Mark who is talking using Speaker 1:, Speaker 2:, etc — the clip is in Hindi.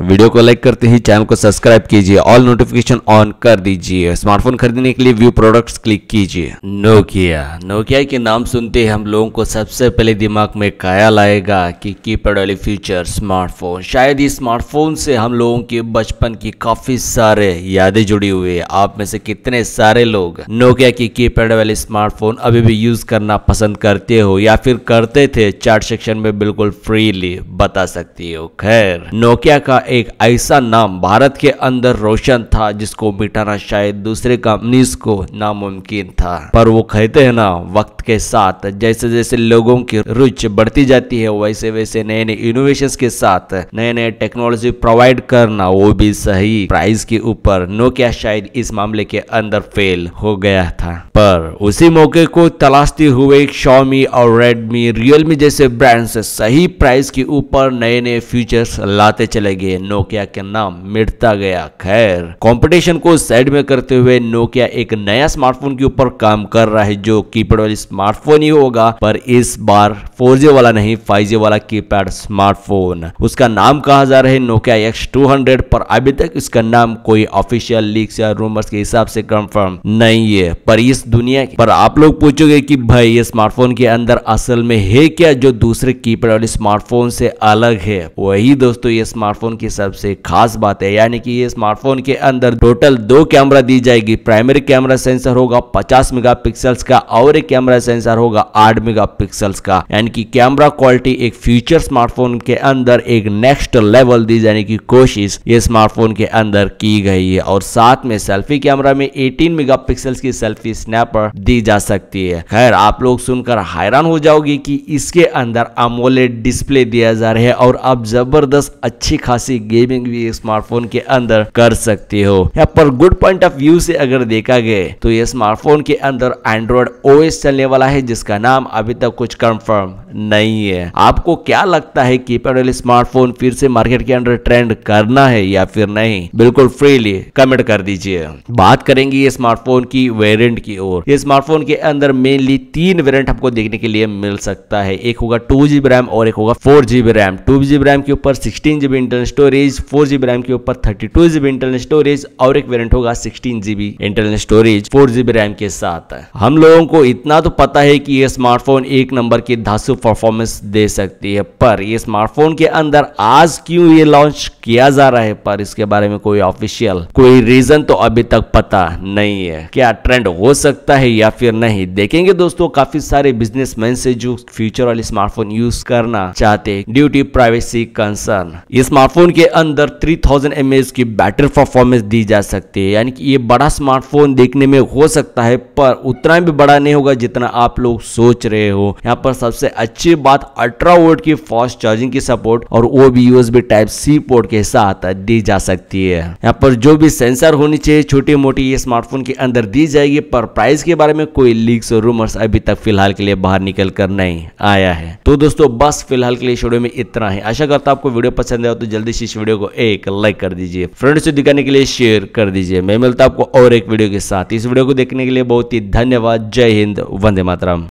Speaker 1: वीडियो को लाइक करते ही चैनल को सब्सक्राइब कीजिए ऑल नोटिफिकेशन ऑन कर दीजिए स्मार्टफोन खरीदने के लिए व्यू प्रोडक्ट्स क्लिक कीजिए नोकिया नोकिया के नाम सुनते ही हम लोगों को सबसे पहले दिमाग में कायल आएगा कि कीपैड वाली फ्यूचर स्मार्टफोन शायद इस स्मार्टफोन से हम लोगों के बचपन की काफी सारे यादें जुड़ी हुई है आप में से कितने सारे लोग नोकिया की कीपैड वाले स्मार्टफोन अभी भी यूज करना पसंद करते हो या फिर करते थे चार्ट सेक्शन में बिल्कुल फ्रीली बता सकती हो खैर नोकिया का एक ऐसा नाम भारत के अंदर रोशन था जिसको मिटाना शायद दूसरे कंपनीज को नामुमकिन था पर वो कहते हैं ना वक्त के साथ जैसे जैसे लोगों की रुचि बढ़ती जाती है वैसे वैसे नए नए इनोवेशन के साथ नए नए टेक्नोलॉजी प्रोवाइड करना वो भी सही प्राइस के ऊपर नोकिया शायद इस मामले के अंदर फेल हो गया था पर उसी मौके को तलाशते हुए शॉमी और रेडमी रियलमी जैसे ब्रांड्स सही प्राइस के ऊपर नए नए फीचर्स लाते चले गए नोकिया के नाम मिटता गया खैर कंपटीशन को साइड में करते हुए नोकिया एक नया स्मार्टफोन के ऊपर काम कर रहा है जो कीपैड वाली स्मार्टफोन ही होगा पर इस बार फोर वाला नहीं फाइव वाला कीपैड स्मार्टफोन उसका नाम कहा जा रहा है नोकिया एक्स टू पर अभी तक इसका नाम कोई ऑफिशियल लीक या रूमर्स के हिसाब से कंफर्म नहीं है पर इस दुनिया पर आप लोग पूछोगे कि भाई ये स्मार्टफोन के अंदर असल में है क्या जो दूसरे कीपैड वाले स्मार्टफोन से अलग है वही दोस्तों ये स्मार्टफोन की सबसे खास बात है यानी कि ये स्मार्टफोन के अंदर टोटल दो कैमरा दी जाएगी प्राइमरी कैमरा सेंसर होगा 50 मेगापिक्सल्स का और एक कैमरा सेंसर होगा 8 मेगापिक्सल्स का यानी कि कैमरा क्वालिटी एक फ्यूचर स्मार्टफोन के अंदर एक नेक्स्ट लेवल दी जाने की कोशिश ये स्मार्टफोन के अंदर की गई है और साथ में सेल्फी कैमरा में एटीन मेगा की सेल्फी स्नैपर दी जा सकती है खैर आप लोग सुनकर हैरान हो जाओगे की इसके अंदर अमोलेट डिस्प्ले दिया जा रहा है और अब जबरदस्त अच्छी खासी सी गेमिंग भी स्मार्टफोन के अंदर कर सकते हो यहाँ पर गुड पॉइंट ऑफ व्यू से अगर देखा गया तो ये स्मार्टफोन के अंदर एंड्रॉयड ओएस चलने वाला है जिसका नाम अभी तक कुछ कंफर्म नहीं है आपको क्या लगता है कीपैड वाले स्मार्टफोन फिर से मार्केट के अंदर ट्रेंड करना है या फिर नहीं बिल्कुल फ्रीली कमेंट कर दीजिए बात करेंगे ये स्मार्टफोन की वेरियंट की ओर ये स्मार्टफोन के अंदर मेनली तीन वेरियंट आपको देखने के लिए मिल सकता है एक होगा टू जीबी रैम और एक होगा four GB RAM two GB RAM के ऊपर sixteen GB internal storage four GB RAM के ऊपर thirty two GB internal storage और एक वेरियंट होगा sixteen GB internal storage four GB RAM के साथ हम लोगों को इतना तो पता है कि यह स्मार्टफोन एक नंबर के धासु परफॉर्मेंस दे सकती है पर ये स्मार्टफोन के अंदर आज क्यों ये लॉन्च किया जा रहा है पर इसके बारे में कोई ऑफिशियल कोई रीजन तो अभी तक पता नहीं है क्या ट्रेंड हो सकता है या फिर नहीं देखेंगे दोस्तों काफी सारे बिजनेसमैन से जो फ्यूचर वाले स्मार्टफोन यूज करना चाहते ड्यूटी प्राइवेसी कंसर्न ये स्मार्टफोन के अंदर थ्री थाउजेंड की बैटरी परफॉर्मेंस दी जा सकती है यानी कि ये बड़ा स्मार्टफोन देखने में हो सकता है पर उतना भी बड़ा नहीं होगा जितना आप लोग सोच रहे हो यहाँ पर सबसे अच्छी बात अल्ट्रा वोट की फास्ट चार्जिंग की सपोर्ट और वो भी यूएसबी टाइप सी पोर्ट के साथ दी जा सकती है यहाँ पर जो भी सेंसर होनी चाहिए छोटी मोटी ये स्मार्टफोन के अंदर दी जाएगी पर प्राइस के बारे में कोई लीक्स और रूमर्स अभी तक फिलहाल के लिए बाहर निकल कर नहीं आया है तो दोस्तों बस फिलहाल के लिए स्टूडियो में इतना है आशा करता आपको वीडियो पसंद आया तो जल्दी से इस वीडियो को एक लाइक कर दीजिए फ्रेंड्स से दिखाने के लिए शेयर कर दीजिए मैं मिलता आपको और एक वीडियो के साथ इस वीडियो को देखने के लिए बहुत ही धन्यवाद जय हिंद वंदे मातरम